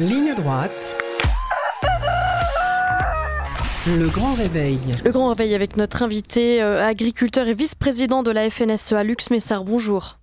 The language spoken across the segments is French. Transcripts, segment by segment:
Ligne droite. Le grand réveil. Le grand réveil avec notre invité euh, agriculteur et vice-président de la FNSEA, Lux Messard. Bonjour.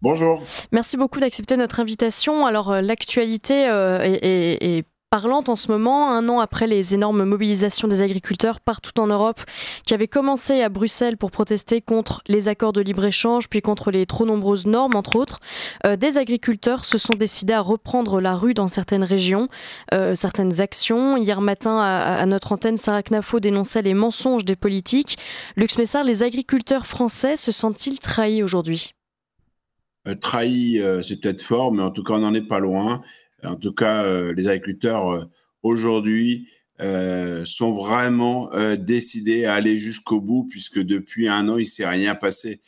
Bonjour. Merci beaucoup d'accepter notre invitation. Alors euh, l'actualité euh, est parlante en ce moment, un an après les énormes mobilisations des agriculteurs partout en Europe qui avaient commencé à Bruxelles pour protester contre les accords de libre-échange, puis contre les trop nombreuses normes, entre autres. Euh, des agriculteurs se sont décidés à reprendre la rue dans certaines régions, euh, certaines actions. Hier matin, à, notre antenne, Sarah Knafo dénonçait les mensonges des politiques. Lux Messard, les agriculteurs français se sentent-ils trahis aujourd'hui euh, Trahis, c'est peut-être fort, mais en tout cas, on n'en est pas loin. En tout cas, euh, les agriculteurs euh, aujourd'hui euh, sont vraiment décidés à aller jusqu'au bout, puisque depuis un an, il ne s'est rien passé.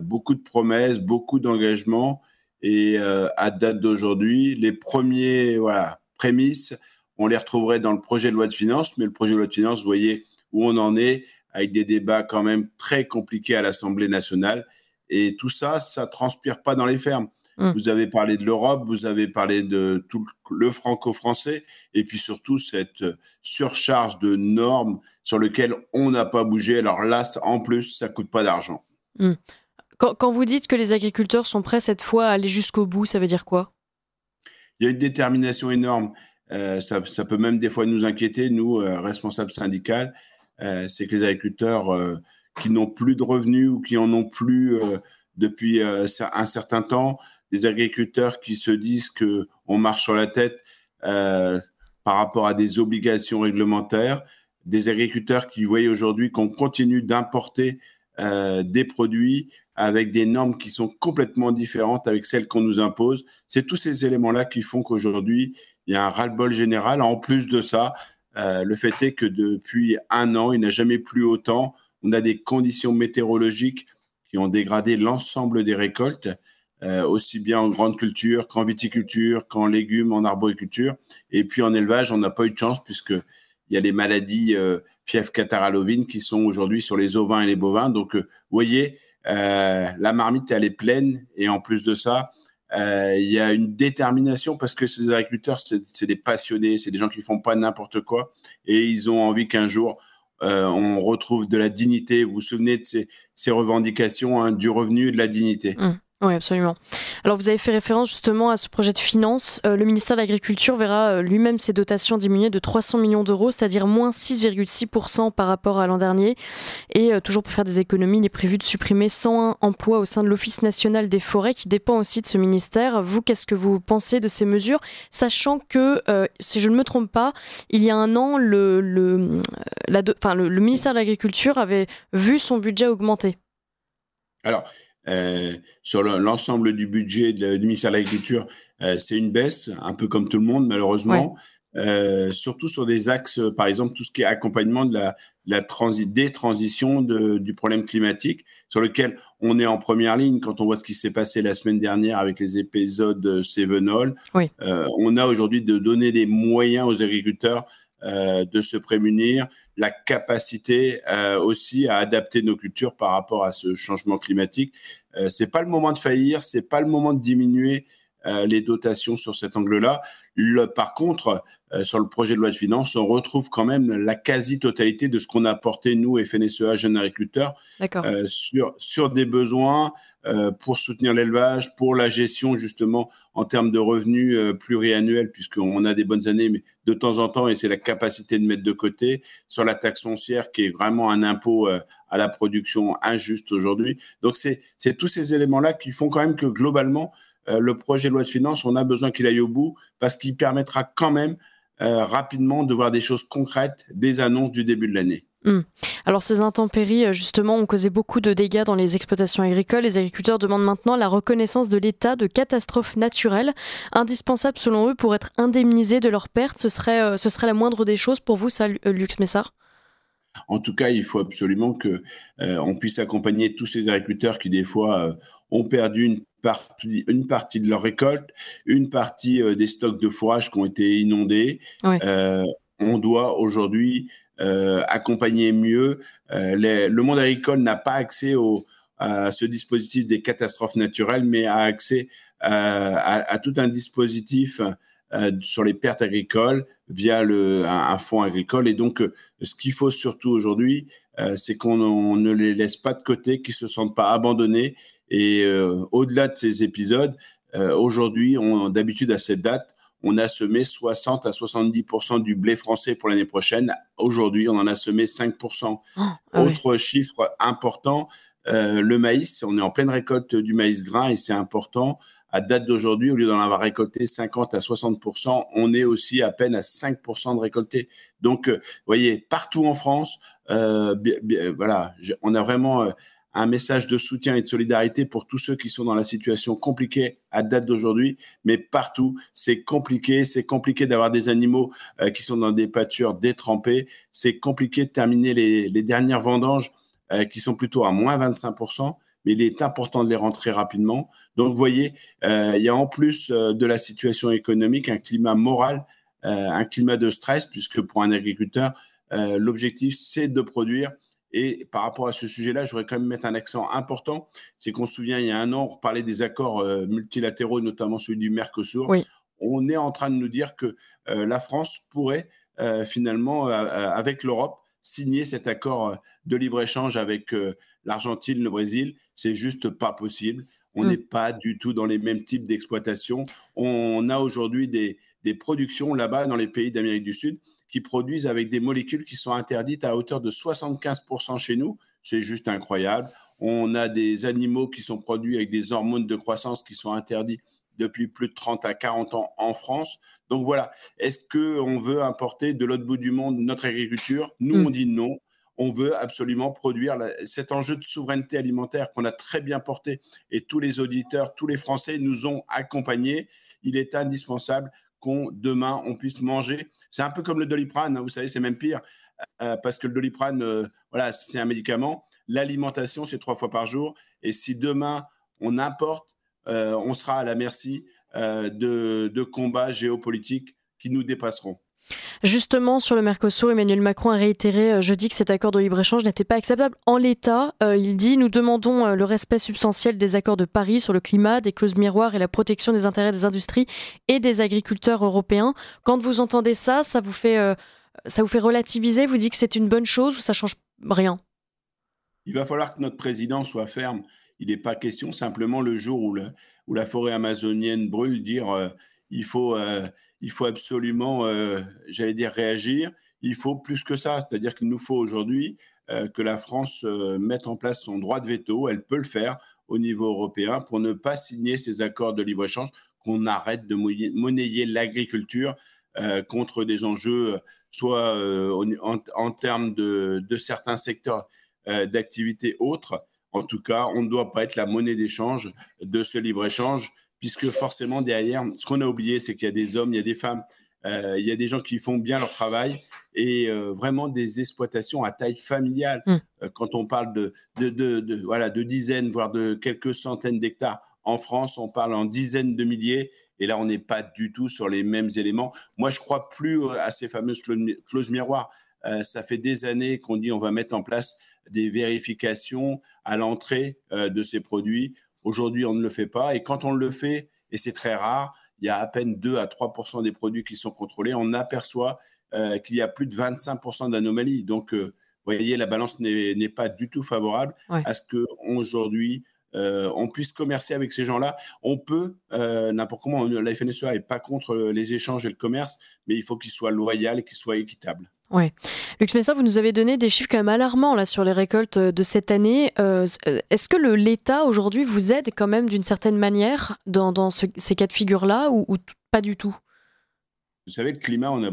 beaucoup de promesses, beaucoup d'engagements, et à date d'aujourd'hui, les premiers voilà, prémices, on les retrouverait dans le projet de loi de finances, mais le projet de loi de finances, vous voyez où on en est, avec des débats quand même très compliqués à l'Assemblée nationale. Et tout ça, ça transpire pas dans les fermes. Mm. Vous avez parlé de l'Europe, vous avez parlé de tout le franco-français, et puis surtout cette surcharge de normes sur lesquelles on n'a pas bougé. Alors là, en plus, ça coûte pas d'argent. Mm. Quand, vous dites que les agriculteurs sont prêts cette fois à aller jusqu'au bout, ça veut dire quoi Il y a une détermination énorme. Euh, ça, peut même des fois nous inquiéter, nous, euh, responsables syndicaux. Euh, c'est que les agriculteurs qui n'ont plus de revenus ou qui en ont plus depuis un certain temps, des agriculteurs qui se disent que on marche sur la tête euh, par rapport à des obligations réglementaires, des agriculteurs qui voient aujourd'hui qu'on continue d'importer euh, des produits avec des normes qui sont complètement différentes avec celles qu'on nous impose. C'est tous ces éléments-là qui font qu'aujourd'hui, il y a un ras-le-bol général. En plus de ça, euh, le fait est que depuis un an, il n'a jamais plu autant. On a des conditions météorologiques qui ont dégradé l'ensemble des récoltes. Euh, aussi bien en grande culture qu'en viticulture, qu'en légumes, en arboriculture. Et puis en élevage, on n'a pas eu de chance puisque il y a les maladies euh, fièvre qui sont aujourd'hui sur les ovins et les bovins. Donc, euh, vous voyez, euh, la marmite, elle est pleine. Et en plus de ça, euh, il y a une détermination parce que ces agriculteurs, c'est des passionnés, c'est des gens qui font pas n'importe quoi. Et ils ont envie qu'un jour, on retrouve de la dignité. Vous vous souvenez de ces, ces revendications hein, du revenu et de la dignité. Mmh. Oui, absolument. Alors, vous avez fait référence justement à ce projet de finance. Euh, le ministère de l'Agriculture verra euh, lui-même ses dotations diminuer de 300 millions d'euros, c'est-à-dire moins 6,6% par rapport à l'an dernier. Et euh, toujours pour faire des économies, il est prévu de supprimer 101 emplois au sein de l'Office national des forêts, qui dépend aussi de ce ministère. Vous, qu'est-ce que vous pensez de ces mesures, sachant que, si je ne me trompe pas, il y a un an, le, le ministère de l'Agriculture avait vu son budget augmenter Alors, euh, sur l'ensemble du budget de, du ministère de l'Agriculture, euh, c'est une baisse, un peu comme tout le monde, malheureusement. Euh, surtout sur des axes, par exemple, tout ce qui est accompagnement de la, de des transitions du problème climatique, sur lequel on est en première ligne quand on voit ce qui s'est passé la semaine dernière avec les épisodes Sevenol. Oui. on a aujourd'hui de donner des moyens aux agriculteurs de se prémunir, la capacité euh, aussi à adapter nos cultures par rapport à ce changement climatique. Ce euh, c'est pas le moment de faillir, c'est pas le moment de diminuer euh, les dotations sur cet angle-là. par contre, sur le projet de loi de finances, on retrouve quand même la quasi-totalité de ce qu'on a apporté, nous, FNSEA, jeunes agriculteurs, sur, sur des besoins euh, pour soutenir l'élevage, pour la gestion justement en termes de revenus euh, pluriannuels, puisqu'on a des bonnes années, mais de temps en temps, et c'est la capacité de mettre de côté, sur la taxe foncière qui est vraiment un impôt euh, à la production injuste aujourd'hui. Donc c'est tous ces éléments-là qui font quand même que globalement, le projet de loi de finances, on a besoin qu'il aille au bout, parce qu'il permettra quand même rapidement de voir des choses concrètes, des annonces du début de l'année. Hmm. Alors ces intempéries, euh, justement, ont causé beaucoup de dégâts dans les exploitations agricoles. Les agriculteurs demandent maintenant la reconnaissance de l'état de catastrophe naturelle, indispensable selon eux pour être indemnisés de leurs pertes. Ce serait, euh, ce serait la moindre des choses pour vous, ça, euh, Lux Messard en tout cas, il faut absolument que on puisse accompagner tous ces agriculteurs qui des fois ont perdu une partie, une partie de leur récolte, une partie des stocks de fourrage qui ont été inondés. on doit aujourd'hui euh, accompagner mieux. Euh, le monde agricole n'a pas accès au, à ce dispositif des catastrophes naturelles, mais a accès euh, à, à, tout un dispositif sur les pertes agricoles via le, un, fonds agricole. Et donc, ce qu'il faut surtout aujourd'hui, c'est qu'on ne les laisse pas de côté, qu'ils se sentent pas abandonnés. Et au-delà de ces épisodes, aujourd'hui, d'habitude à cette date, on a semé 60 à 70 du blé français pour l'année prochaine Aujourd'hui, on en a semé 5%. Ah, ah Autre chiffre important, euh, le maïs, on est en pleine récolte du maïs grain et c'est important. À date d'aujourd'hui, au lieu d'en avoir récolté 50 à 60 on est aussi à peine à 5 de récolté. Donc, euh, vous voyez, partout en France, euh, voilà, on a vraiment un message de soutien et de solidarité pour tous ceux qui sont dans la situation compliquée à date d'aujourd'hui, mais partout, c'est compliqué. C'est compliqué d'avoir des animaux euh, qui sont dans des pâtures détrempées. C'est compliqué de terminer les, dernières vendanges euh, qui sont plutôt à moins 25%, mais il est important de les rentrer rapidement. Donc, vous voyez, euh, il y a en plus de la situation économique un climat moral, un climat de stress, puisque pour un agriculteur, l'objectif, c'est de produire et par rapport à ce sujet-là, je voudrais quand même mettre un accent important. C'est qu'on se souvient, il y a un an, on parlait des accords euh, multilatéraux, notamment celui du Mercosur. On est en train de nous dire que euh, la France pourrait euh, finalement, avec l'Europe, signer cet accord de libre-échange avec l'Argentine, le Brésil. C'est juste pas possible. On hmm. n'est pas du tout dans les mêmes types d'exploitation. On a aujourd'hui des productions là-bas dans les pays d'Amérique du Sud qui produisent avec des molécules qui sont interdites à hauteur de 75% chez nous. C'est juste incroyable. On a des animaux qui sont produits avec des hormones de croissance qui sont interdits depuis plus de 30 à 40 ans en France. Donc voilà, est-ce qu'on veut importer de l'autre bout du monde notre agriculture Nous, on mm. dit non. On veut absolument produire cet enjeu de souveraineté alimentaire qu'on a très bien porté et tous les auditeurs, tous les Français nous ont accompagnés. Il est indispensable qu'on demain on puisse manger. C'est un peu comme le doliprane, hein, vous savez, c'est même pire euh, parce que le doliprane, euh, voilà, c'est un médicament. L'alimentation, c'est trois fois par jour. Et si demain on importe, euh, on sera à la merci de combats géopolitiques qui nous dépasseront. Justement, sur le Mercosur, Emmanuel Macron a réitéré euh, jeudi que cet accord de libre-échange n'était pas acceptable en l'état. Euh, il dit Nous demandons euh, le respect substantiel des accords de Paris sur le climat, des clauses miroirs et la protection des intérêts des industries et des agriculteurs européens. Quand vous entendez ça, ça vous fait, ça vous fait relativiser Vous dites que c'est une bonne chose ou ça change rien Il va falloir que notre président soit ferme. Il n'est pas question simplement le jour où, la forêt amazonienne brûle, dire il faut, euh, il faut absolument, euh, j'allais dire, réagir. Il faut plus que ça, c'est-à-dire qu'il nous faut aujourd'hui euh, que la France mette en place son droit de veto, elle peut le faire au niveau européen pour ne pas signer ces accords de libre-échange, qu'on arrête de monnayer l'agriculture contre des enjeux, soit en, termes de, de certains secteurs d'activité autres. En tout cas, on ne doit pas être la monnaie d'échange de ce libre-échange puisque forcément derrière, ce qu'on a oublié, c'est qu'il y a des hommes, il y a des femmes, euh, il y a des gens qui font bien leur travail et euh, vraiment des exploitations à taille familiale. Hmm. Euh, quand on parle de, voilà, de dizaines, voire de quelques centaines d'hectares, en France, on parle en dizaines de milliers. Et là, on n'est pas du tout sur les mêmes éléments. Moi, je crois plus à ces fameuses clauses miroirs. ça fait des années qu'on dit on va mettre en place des vérifications à l'entrée de ces produits Aujourd'hui, on ne le fait pas. Et quand on le fait, et c'est très rare, il y a à peine 2 à 3 des produits qui sont contrôlés. On aperçoit euh, qu'il y a plus de 25 d'anomalies. Donc, euh, vous voyez, la balance n'est pas du tout favorable à ce aujourd'hui… Euh, on puisse commercer avec ces gens-là. On peut, euh, n'importe comment, la FNSEA n'est pas contre euh, les échanges et le commerce, mais il faut qu'il soit loyal et qu'il soit équitable. Oui, Luc vous nous avez donné des chiffres quand même alarmants là, sur les récoltes de cette année. Est-ce que l'État aujourd'hui vous aide quand même d'une certaine manière dans, ces cas de figure-là ou, ou pas du tout Vous savez, le climat, on a,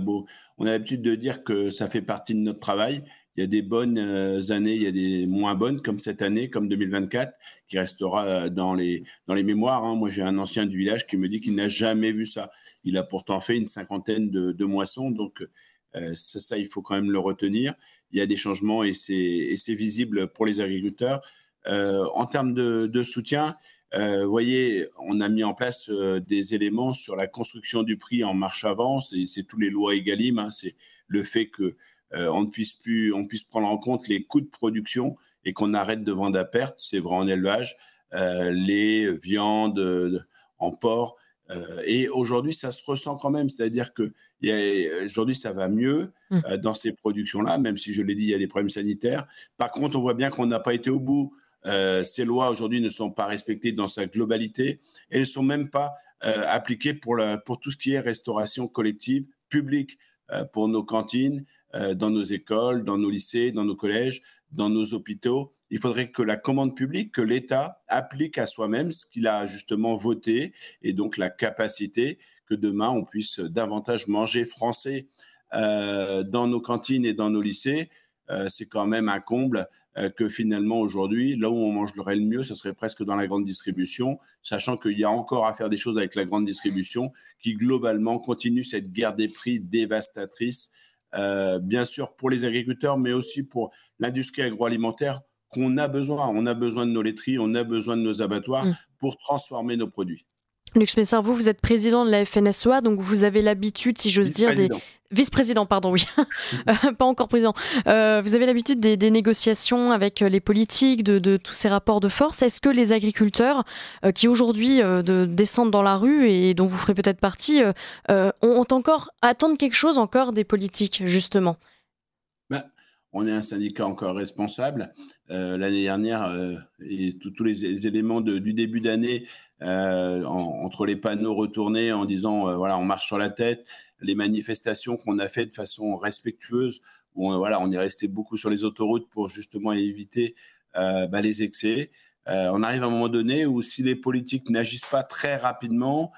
on a l'habitude de dire que ça fait partie de notre travail, il y a des bonnes euh, années, il y a des moins bonnes, comme cette année, comme 2024, qui restera euh, dans les, dans les mémoires. Hein. Moi, j'ai un ancien du village qui me dit qu'il n'a jamais vu ça. Il a pourtant fait une cinquantaine de, moissons, donc euh, ça, il faut quand même le retenir. Il y a des changements et c'est visible pour les agriculteurs. en termes de, soutien, vous voyez, on a mis en place des éléments sur la construction du prix en marche avant. C'est tous les lois EGalim, hein. c'est le fait que euh, on, ne puisse plus, on puisse prendre en compte les coûts de production et qu'on arrête de vendre à perte, c'est vrai en élevage, euh, les viandes euh, en porc. et aujourd'hui, ça se ressent quand même, c'est-à-dire que Aujourd'hui, ça va mieux hum. dans ces productions-là, même si je l'ai dit, il y a des problèmes sanitaires. Par contre, on voit bien qu'on n'a pas été au bout. ces lois aujourd'hui ne sont pas respectées dans sa globalité. Elles ne sont même pas appliquées pour, pour, tout ce qui est restauration collective, publique, pour nos cantines, euh, dans nos écoles, dans nos lycées, dans nos collèges, dans nos hôpitaux. Il faudrait que la commande publique, que l'État applique à soi-même ce qu'il a justement voté et donc la capacité que demain on puisse davantage manger français euh, dans nos cantines et dans nos lycées. Euh, c'est quand même un comble que finalement aujourd'hui, là où on mangerait le mieux, ce serait presque dans la grande distribution, sachant qu'il y a encore à faire des choses avec la grande distribution qui globalement continue cette guerre des prix dévastatrice euh, bien sûr pour les agriculteurs, mais aussi pour l'industrie agroalimentaire qu'on a besoin. On a besoin de nos laiteries, on a besoin de nos abattoirs mm. pour transformer nos produits. Luc Schmesser, vous, vous êtes président de la FNSOA, e donc vous avez l'habitude, si j'ose dire, des, vice-président, pardon, oui, euh, pas encore président. Euh, vous avez l'habitude des, négociations avec euh, les politiques, de, tous ces rapports de force. Est-ce que les agriculteurs qui aujourd'hui de, descendent dans la rue et dont vous ferez peut-être partie ont, encore attendent quelque chose encore des politiques justement bah, On est un syndicat encore responsable. L'année dernière, et tous les éléments du début d'année euh, entre les panneaux retournés en disant euh, voilà on marche sur la tête, les manifestations qu'on a fait de façon respectueuse où on, voilà on est resté beaucoup sur les autoroutes pour justement éviter euh, bah, les excès. on arrive à un moment donné où si les politiques n'agissent pas très rapidement,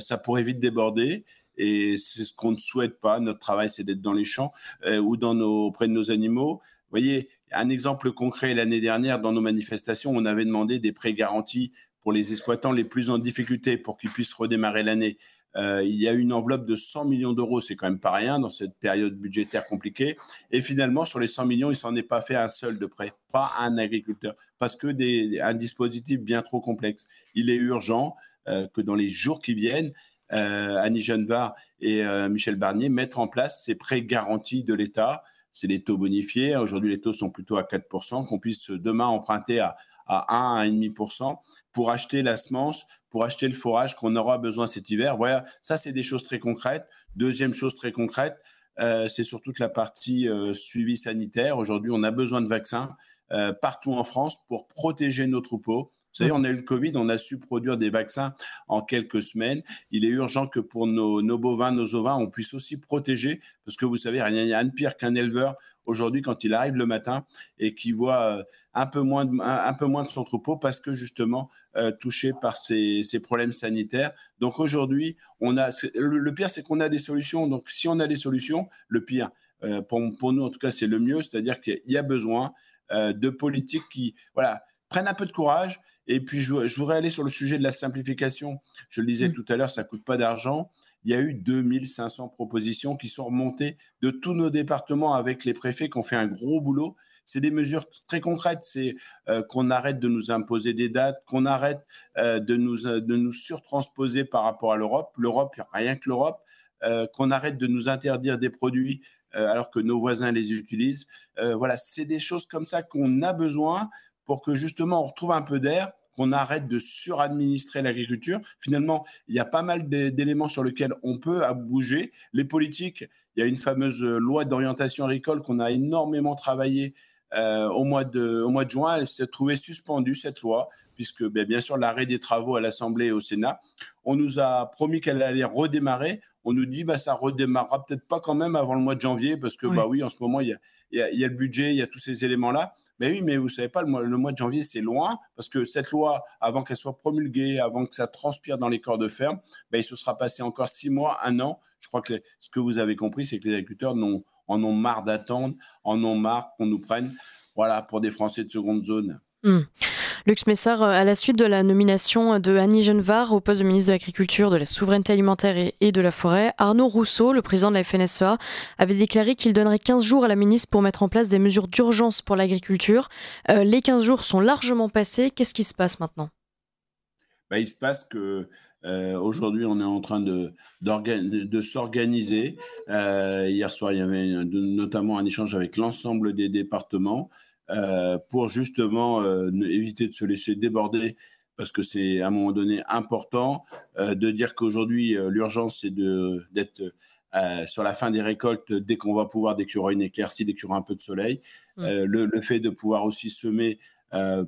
ça pourrait vite déborder et c'est ce qu'on ne souhaite pas. Notre travail, c'est d'être dans les champs ou dans auprès de nos animaux. Vous voyez, un exemple concret, l'année dernière, dans nos manifestations, on avait demandé des prêts garantis pour les exploitants les plus en difficulté pour qu'ils puissent redémarrer l'année. Euh, il y a une enveloppe de 100 millions d'euros, c'est quand même pas rien dans cette période budgétaire compliquée. Et finalement, sur les 100 millions, il s'en est pas fait un seul de prêt, pas un agriculteur, parce que des, un dispositif bien trop complexe. Il est urgent euh, que dans les jours qui viennent, euh, Annie Genevard et Michel Barnier mettent en place ces prêts garantis de l'État. C'est les taux bonifiés. Aujourd'hui, les taux sont plutôt à 4%, qu'on puisse demain emprunter à, à 1 à 1,5% pour acheter la semence, pour acheter le forage qu'on aura besoin cet hiver. Voilà, ça c'est des choses très concrètes. Deuxième chose très concrète, euh, c'est surtout la partie euh, suivi sanitaire. Aujourd'hui, on a besoin de vaccins euh, partout en France pour protéger nos troupeaux, savez, on a eu le Covid, on a su produire des vaccins en quelques semaines. Il est urgent que pour nos, bovins, nos ovins, on puisse aussi protéger, parce que vous savez, il n'y a de pire qu'un éleveur aujourd'hui quand il arrive le matin et qui voit euh, un peu moins de, son troupeau parce que justement euh, touché par ces, problèmes sanitaires. Donc aujourd'hui, on a le, pire, c'est qu'on a des solutions. Donc si on a des solutions, le pire euh, pour, nous en tout cas, c'est le mieux, c'est-à-dire qu'il y a besoin de politiques qui voilà prennent un peu de courage et puis, je, voudrais aller sur le sujet de la simplification. Je le disais mm. tout à l'heure, ça ne coûte pas d'argent. Il y a eu 2500 propositions qui sont remontées de tous nos départements avec les préfets qui ont fait un gros boulot. C'est des mesures très concrètes. C'est euh, qu'on arrête de nous imposer des dates, qu'on arrête euh, de, nous, euh, nous surtransposer par rapport à l'Europe. L'Europe, a rien que l'Europe. qu'on arrête de nous interdire des produits alors que nos voisins les utilisent. voilà, c'est des choses comme ça qu'on a besoin pour que justement on retrouve un peu d'air qu'on arrête de suradministrer l'agriculture. Finalement, il y a pas mal d'éléments sur lesquels on peut bouger. Les politiques, il y a une fameuse euh, loi d'orientation agricole qu'on a énormément travaillée euh, au, mois de, juin, elle s'est trouvée suspendue, cette loi, puisque ben, bien sûr l'arrêt des travaux à l'Assemblée et au Sénat. On nous a promis qu'elle allait redémarrer. On nous dit que bah, ça redémarrera peut-être pas quand même avant le mois de janvier, parce que bah oui, en ce moment, il y a, le budget, il y a tous ces éléments-là. Ben oui, mais vous savez pas, le mois, de janvier, c'est loin, parce que cette loi, avant qu'elle soit promulguée, avant que ça transpire dans les corps de ferme, ben, il se sera passé encore six mois, un an. Je crois que ce que vous avez compris, c'est que les agriculteurs en ont marre d'attendre, en ont marre qu'on nous prenne, voilà, pour des Français de seconde zone. Mmh. Luc euh, à la suite de la nomination de Annie Genevard au poste de ministre de l'Agriculture, de la Souveraineté Alimentaire et de la Forêt, Arnaud Rousseau, le président de la FNSEA, avait déclaré qu'il donnerait 15 jours à la ministre pour mettre en place des mesures d'urgence pour l'agriculture. Euh, les 15 jours sont largement passés. Qu'est-ce qui se passe maintenant ben, Il se passe que euh, Aujourd'hui, on est en train de, s'organiser. hier soir, il y avait notamment un échange avec l'ensemble des départements. Euh, pour justement euh, éviter de se laisser déborder parce que c'est à un moment donné important euh, de dire qu'aujourd'hui l'urgence c'est d'être sur la fin des récoltes dès qu'on va pouvoir, dès qu'il y aura une éclaircie, dès qu'il y aura un peu de soleil. Mmh. Le, fait de pouvoir aussi semer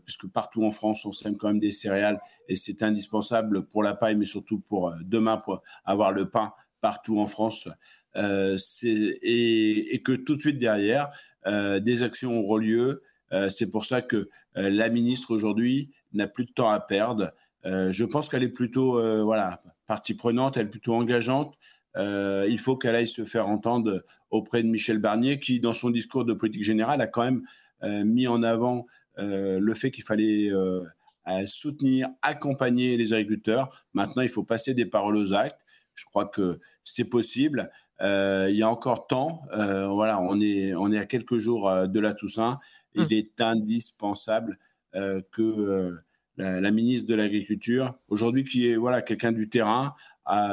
puisque partout en France, on sème quand même des céréales et c'est indispensable pour la paille, mais surtout pour demain, pour avoir le pain partout en France. et, et, que tout de suite derrière, des actions auront lieu euh, c'est pour ça que euh, la ministre aujourd'hui n'a plus de temps à perdre. Euh, je pense qu'elle est plutôt voilà, partie prenante, elle est plutôt engageante. il faut qu'elle aille se faire entendre auprès de Michel Barnier, qui, dans son discours de politique générale, a quand même mis en avant le fait qu'il fallait soutenir, accompagner les agriculteurs. Maintenant, il faut passer des paroles aux actes. Je crois que c'est possible. il y a encore temps. voilà, on est, on est à quelques jours de la Toussaint. Il hum. est indispensable euh, que euh, la, ministre de l'Agriculture, aujourd'hui qui est voilà, quelqu'un du terrain,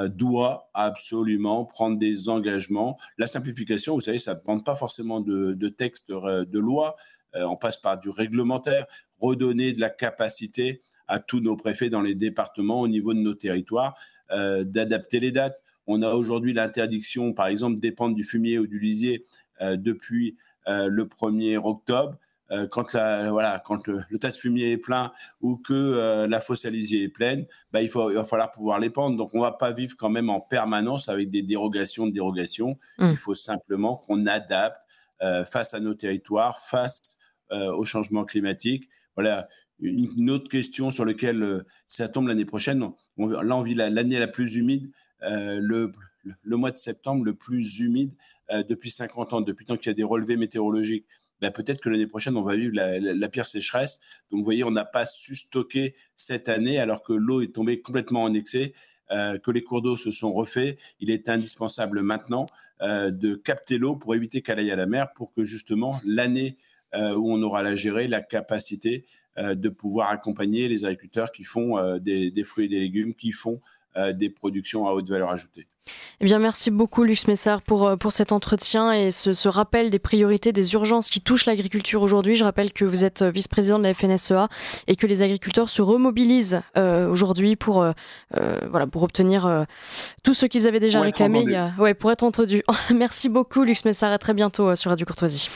doit absolument prendre des engagements. La simplification, vous savez, ça ne demande pas forcément de, texte euh, de loi, on passe par du réglementaire, redonner de la capacité à tous nos préfets dans les départements au niveau de nos territoires, d'adapter les dates. On a aujourd'hui l'interdiction, par exemple, d'épandre du fumier ou du lisier depuis le 1er octobre. Euh, quand, voilà, quand le tas de fumier est plein ou que euh, la fosse alisée est pleine, bah, il, faut, il va falloir pouvoir les Donc, on ne va pas vivre quand même en permanence avec des dérogations de dérogations. Mmh. Il faut simplement qu'on adapte euh, face à nos territoires, face au changement climatique. Voilà, une autre question sur laquelle ça tombe l'année prochaine. là, on vit l'année la, plus humide, le, le, mois de septembre le plus humide depuis 50 ans, depuis tant qu'il y a des relevés météorologiques. Bah, peut-être que l'année prochaine, on va vivre la, pire sécheresse. Donc, vous voyez, on n'a pas su stocker cette année alors que l'eau est tombée complètement en excès, euh, que les cours d'eau se sont refaits. Il est indispensable maintenant euh, de capter l'eau pour éviter qu'elle aille à la mer, pour que justement l'année euh, où on aura la gérer, la capacité de pouvoir accompagner les agriculteurs qui font des, fruits et des légumes, qui font euh, des productions à haute valeur ajoutée. Eh bien, merci beaucoup, Luc Messard, pour, euh, pour cet entretien et ce, rappel des priorités, des urgences qui touchent l'agriculture aujourd'hui. Je rappelle que vous êtes euh, vice-président de la FNSEA et que les agriculteurs se remobilisent aujourd'hui pour, voilà, pour obtenir tout ce qu'ils avaient déjà réclamé. ouais, pour être entendus. merci beaucoup, Luc Messard. À très bientôt sur Radio Courtoisie.